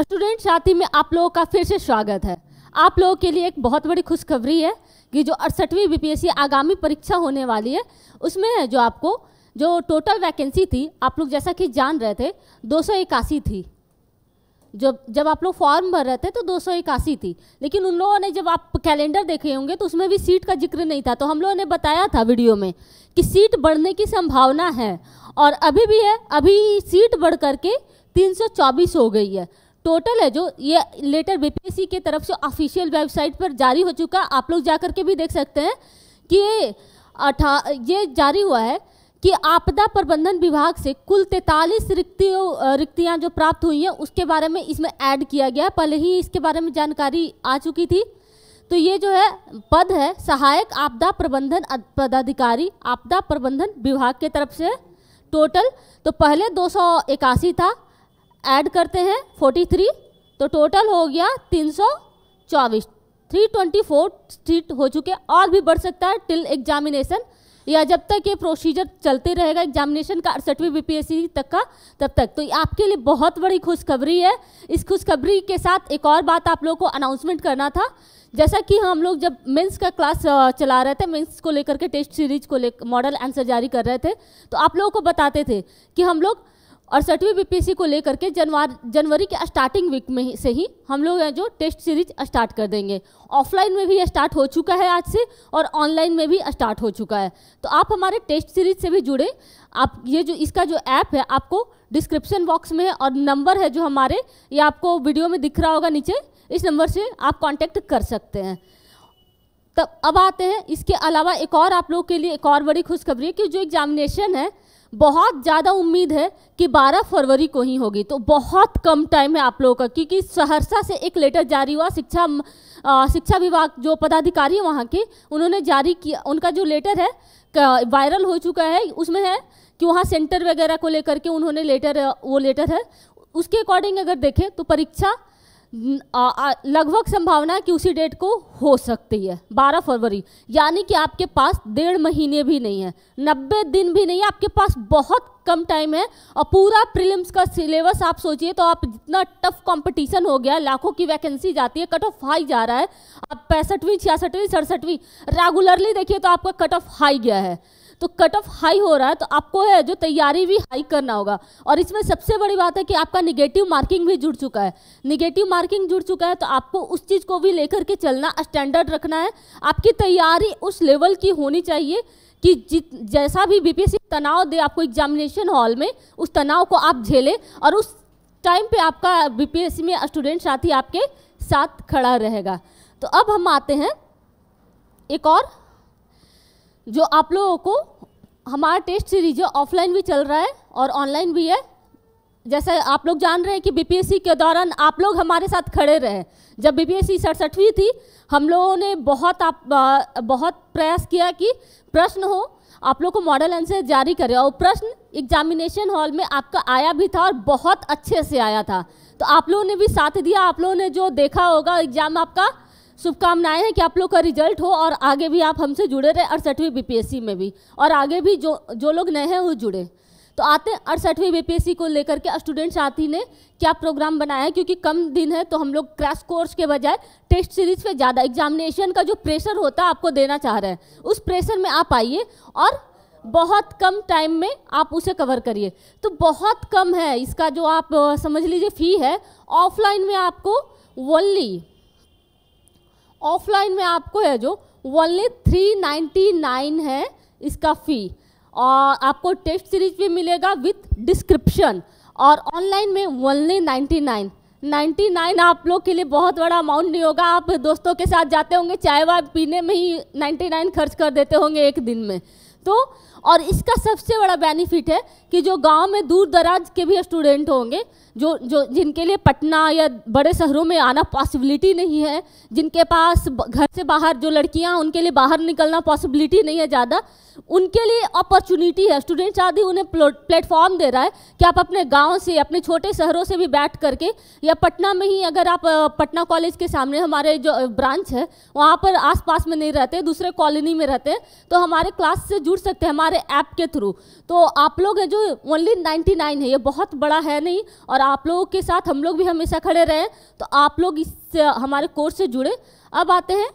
Student साथी में आप लोगों का फिर से स्वागत है आप लोगों के लिए एक बहुत बड़ी खुशखबरी है कि जो अड़सठवीं बीपीएससी आगामी परीक्षा होने वाली है उसमें है जो आपको जो टोटल वैकेंसी थी आप लोग जैसा कि जान रहे थे दो थी जब जब आप लोग फॉर्म भर रहे थे तो दो थी लेकिन उन लोगों ने जब आप कैलेंडर देखे होंगे तो उसमें भी सीट का जिक्र नहीं था तो हम लोगों ने बताया था वीडियो में कि सीट बढ़ने की संभावना है और अभी भी है अभी सीट बढ़ करके 324 हो गई है टोटल है जो ये लेटर बीपीएससी के तरफ से ऑफिशियल वेबसाइट पर जारी हो चुका आप लोग जा करके भी देख सकते हैं कि ये अठा ये जारी हुआ है कि आपदा प्रबंधन विभाग से कुल तैतालीस रिक्तियों रिक्तियाँ जो प्राप्त हुई हैं उसके बारे में इसमें ऐड किया गया है पहले ही इसके बारे में जानकारी आ चुकी थी तो ये जो है पद है सहायक आपदा प्रबंधन पदाधिकारी आपदा प्रबंधन विभाग के तरफ से टोटल तो पहले दो था ऐड करते हैं 43 तो टोटल हो गया 324 324 सीट हो चुके और भी बढ़ सकता है टिल एग्जामिनेशन या जब तक ये प्रोसीजर चलते रहेगा एग्जामिनेशन का अड़सठवीं बीपीएससी तक का तब तक तो ये आपके लिए बहुत बड़ी खुशखबरी है इस खुशखबरी के साथ एक और बात आप लोगों को अनाउंसमेंट करना था जैसा कि हम लोग जब मेंस का क्लास चला रहे थे मेंस को लेकर के टेस्ट सीरीज को ले मॉडल आंसर जारी कर रहे थे तो आप लोगों को बताते थे कि हम लोग और सठवीं बीपीएससी को लेकर के जनवर जनवरी के स्टार्टिंग वीक में ही, से ही हम लोग जो टेस्ट सीरीज स्टार्ट कर देंगे ऑफलाइन में भी स्टार्ट हो चुका है आज से और ऑनलाइन में भी स्टार्ट हो चुका है तो आप हमारे टेस्ट सीरीज से भी जुड़े आप ये जो इसका जो ऐप है आपको डिस्क्रिप्शन बॉक्स में है और नंबर है जो हमारे ये आपको वीडियो में दिख रहा होगा नीचे इस नंबर से आप कॉन्टेक्ट कर सकते हैं तब अब आते हैं इसके अलावा एक और आप लोग के लिए एक और बड़ी खुशखबरी है कि जो एग्जामिनेशन है बहुत ज़्यादा उम्मीद है कि 12 फरवरी को ही होगी तो बहुत कम टाइम है आप लोगों का क्योंकि सहरसा से एक लेटर जारी हुआ शिक्षा शिक्षा विभाग जो पदाधिकारी है वहाँ के उन्होंने जारी किया उनका जो लेटर है वायरल हो चुका है उसमें है कि वहाँ सेंटर वगैरह को लेकर के उन्होंने लेटर वो लेटर है उसके अकॉर्डिंग अगर देखें तो परीक्षा लगभग संभावना है कि उसी डेट को हो सकती है 12 फरवरी यानी कि आपके पास डेढ़ महीने भी नहीं है 90 दिन भी नहीं है आपके पास बहुत कम टाइम है और पूरा प्रीलिम्स का सिलेबस आप सोचिए तो आप जितना टफ कंपटीशन हो गया लाखों की वैकेंसी जाती है कट ऑफ हाई जा रहा है आप पैंसठवीं छियासठवीं सड़सठवीं रेगुलरली देखिए तो आपका कट ऑफ हाई गया है तो कट ऑफ हाई हो रहा है तो आपको है जो तैयारी भी हाई करना होगा और इसमें सबसे बड़ी बात है कि आपका निगेटिव मार्किंग भी जुड़ चुका है निगेटिव मार्किंग जुड़ चुका है तो आपको उस चीज़ को भी लेकर के चलना स्टैंडर्ड रखना है आपकी तैयारी उस लेवल की होनी चाहिए कि जित जैसा भी बीपीएससी तनाव दे आपको एग्जामिनेशन हॉल में उस तनाव को आप झेलें और उस टाइम पे आपका बीपीएससी में स्टूडेंट साथी आपके साथ खड़ा रहेगा तो अब हम आते हैं एक और जो आप लोगों को हमारा टेस्ट सीरीज है ऑफलाइन भी चल रहा है और ऑनलाइन भी है जैसे आप लोग जान रहे हैं कि बीपीएससी के दौरान आप लोग हमारे साथ खड़े रहे जब बीपीएससी सड़सठवीं थी हम लोगों ने बहुत आप बहुत प्रयास किया कि प्रश्न हो आप लोग को मॉडल आंसर जारी करें और प्रश्न एग्जामिनेशन हॉल में आपका आया भी था और बहुत अच्छे से आया था तो आप लोगों ने भी साथ दिया आप लोगों ने जो देखा होगा एग्जाम आपका शुभकामनाएं हैं कि आप लोग का रिजल्ट हो और आगे भी आप हमसे जुड़े रहे अड़सठवीं बीपीएससी में भी और आगे भी जो जो लोग नए हैं वो जुड़े तो आते अड़सठवीं बीपीएससी को लेकर के स्टूडेंट्स आती ने क्या प्रोग्राम बनाया है क्योंकि कम दिन है तो हम लोग क्रैश कोर्स के बजाय टेस्ट सीरीज पे ज़्यादा एग्जामिनेशन का जो प्रेशर होता है आपको देना चाह रहे हैं उस प्रेशर में आप आइए और बहुत कम टाइम में आप उसे कवर करिए तो बहुत कम है इसका जो आप समझ लीजिए फ़ी है ऑफलाइन में आपको ओनली ऑफलाइन में आपको है जो ओनली थ्री नाइन्टी नाइन है इसका फ़ी और आपको टेस्ट सीरीज भी मिलेगा विथ डिस्क्रिप्शन और ऑनलाइन में only ninety nine ninety nine आप लोग के लिए बहुत बड़ा अमाउंट नहीं होगा आप दोस्तों के साथ जाते होंगे चाय वाय पीने में ही नाइन्टी नाइन खर्च कर देते होंगे एक दिन में तो और इसका सबसे बड़ा बेनिफिट है कि जो गांव में दूर दराज के भी स्टूडेंट होंगे जो जो जिनके लिए पटना या बड़े शहरों में आना पॉसिबिलिटी नहीं है जिनके पास घर से बाहर जो लड़कियां उनके लिए बाहर निकलना पॉसिबिलिटी नहीं है ज़्यादा उनके लिए अपॉर्चुनिटी है स्टूडेंट आदि उन्हें प्लेटफॉर्म दे रहा है कि आप अपने गाँव से अपने छोटे शहरों से भी बैठ करके या पटना में ही अगर आप पटना कॉलेज के सामने हमारे जो ब्रांच है वहाँ पर आस में नहीं रहते दूसरे कॉलोनी में रहते हैं तो हमारे क्लास से जुड़ सकते हैं हमारे हमारे ऐप के थ्रू तो आप लोग जो ओनली 99 है ये बहुत बड़ा है नहीं और आप लोगों के साथ हम लोग भी हमेशा खड़े रहें तो आप लोग इस हमारे कोर्स से जुड़े अब आते हैं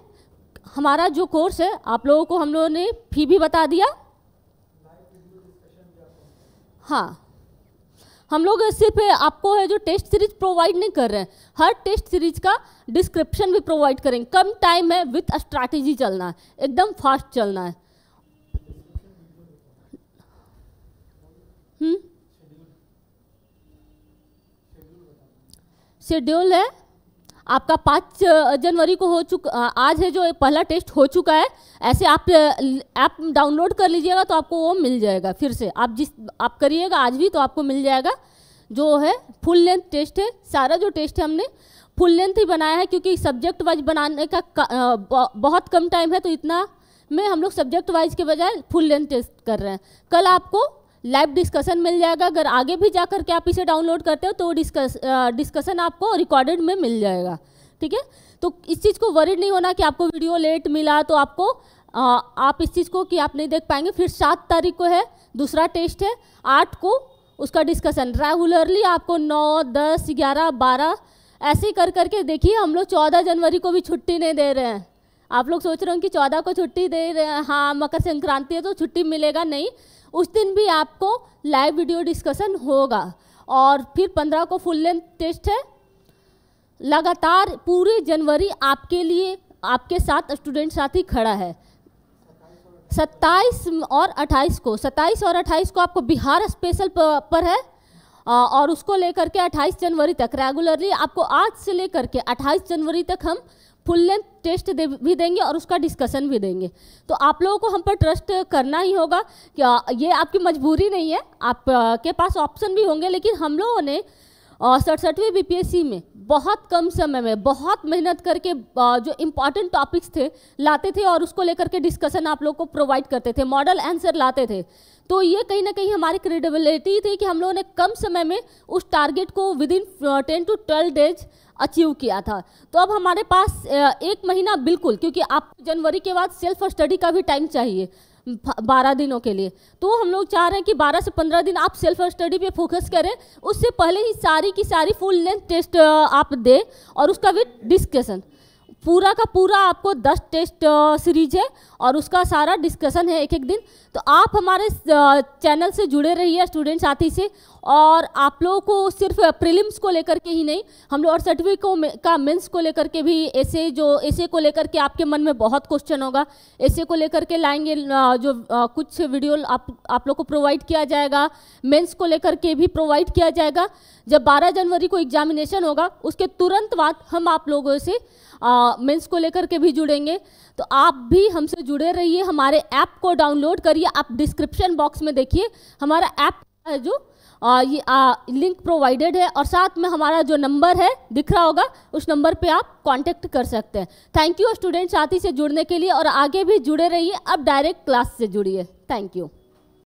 हमारा जो कोर्स है आप लोगों को हम लोगों ने फी भी बता दिया हाँ हम लोग सिर्फ आपको है जो टेस्ट सीरीज प्रोवाइड नहीं कर रहे हैं हर टेस्ट सीरीज का डिस्क्रिप्शन भी प्रोवाइड करेंगे कम टाइम है विथ स्ट्रैटेजी चलना है एकदम फास्ट चलना है शेड्यूल हम्म? है आपका पाँच जनवरी को हो चुका आज है जो पहला टेस्ट हो चुका है ऐसे आप ऐप डाउनलोड कर लीजिएगा तो आपको वो मिल जाएगा फिर से आप जिस आप करिएगा आज भी तो आपको मिल जाएगा जो है फुल लेंथ टेस्ट है सारा जो टेस्ट है हमने फुल लेंथ ही बनाया है क्योंकि सब्जेक्ट वाइज बनाने का, का बहुत कम टाइम है तो इतना में हम लोग सब्जेक्ट वाइज के बजाय फुल लेंथ टेस्ट कर रहे हैं कल आपको लाइव डिस्कशन मिल जाएगा अगर आगे भी जा करके आप इसे डाउनलोड करते हो तो डिस्कस डिस्कशन आपको रिकॉर्डेड में मिल जाएगा ठीक है तो इस चीज़ को वरीड नहीं होना कि आपको वीडियो लेट मिला तो आपको आ, आप इस चीज़ को कि आप नहीं देख पाएंगे फिर सात तारीख को है दूसरा टेस्ट है आठ को उसका डिस्कशन रेगुलरली आपको नौ दस ग्यारह बारह ऐसे कर करके देखिए हम लोग चौदह जनवरी को भी छुट्टी नहीं दे रहे हैं आप लोग सोच रहे हो कि चौदह को छुट्टी दे रहे हैं हाँ मकर संक्रांति है तो छुट्टी मिलेगा नहीं उस दिन भी आपको लाइव वीडियो डिस्कशन होगा और फिर पंद्रह को फुल लेंथ टेस्ट है लगातार पूरे जनवरी आपके लिए आपके साथ स्टूडेंट साथ ही खड़ा है सत्ताईस और अट्ठाईस को सत्ताईस और अट्ठाईस को आपको बिहार स्पेशल पर है और उसको लेकर के 28 जनवरी तक रेगुलरली आपको आज से लेकर के 28 जनवरी तक हम फुल लेंथ टेस्ट दे भी देंगे और उसका डिस्कशन भी देंगे तो आप लोगों को हम पर ट्रस्ट करना ही होगा कि ये आपकी मजबूरी नहीं है आपके पास ऑप्शन भी होंगे लेकिन हम लोगों ने सड़सठवें बीपीएससी में बहुत कम समय में बहुत मेहनत करके जो इम्पॉर्टेंट टॉपिक्स थे लाते थे और उसको लेकर के डिस्कशन आप लोग को प्रोवाइड करते थे मॉडल आंसर लाते थे तो ये कहीं ना कहीं हमारी क्रेडिबिलिटी थी कि हम लोगों ने कम समय में उस टारगेट को within ten to twelve days achieve किया था तो अब हमारे पास एक महीना बिल्कुल क्योंकि आप जनवरी के बाद सेल्फ स्टडी का भी टाइम चाहिए बारह दिनों के लिए तो हम लोग चाह रहे हैं कि बारह से पंद्रह दिन आप सेल्फ स्टडी पे फोकस करें उससे पहले ही सारी की सारी फुल लेंथ टेस्ट आप दें और उसका भी डिस्कशन पूरा का पूरा आपको दस टेस्ट सीरीज है और उसका सारा डिस्कशन है एक एक दिन तो आप हमारे चैनल से जुड़े रहिए स्टूडेंट साथी से और आप लोगों को सिर्फ प्रीलिम्स को लेकर के ही नहीं हम लोग और सर्टिफिकेट को का मेंस को लेकर के भी ऐसे जो ऐसे को लेकर के आपके मन में बहुत क्वेश्चन होगा ऐसे को लेकर के लाएंगे जो कुछ वीडियो आप आप लोग को प्रोवाइड किया जाएगा मेंस को लेकर के भी प्रोवाइड किया जाएगा जब 12 जनवरी को एग्जामिनेशन होगा उसके तुरंत बाद हम आप लोगों से मेंस को लेकर के भी जुड़ेंगे तो आप भी हमसे जुड़े रहिए हमारे ऐप को डाउनलोड करिए आप डिस्क्रिप्शन बॉक्स में देखिए हमारा ऐप है जो आ, ये आ, लिंक प्रोवाइडेड है और साथ में हमारा जो नंबर है दिख रहा होगा उस नंबर पे आप कांटेक्ट कर सकते हैं थैंक यू स्टूडेंट साथी से जुड़ने के लिए और आगे भी जुड़े रहिए अब डायरेक्ट क्लास से जुड़िए थैंक यू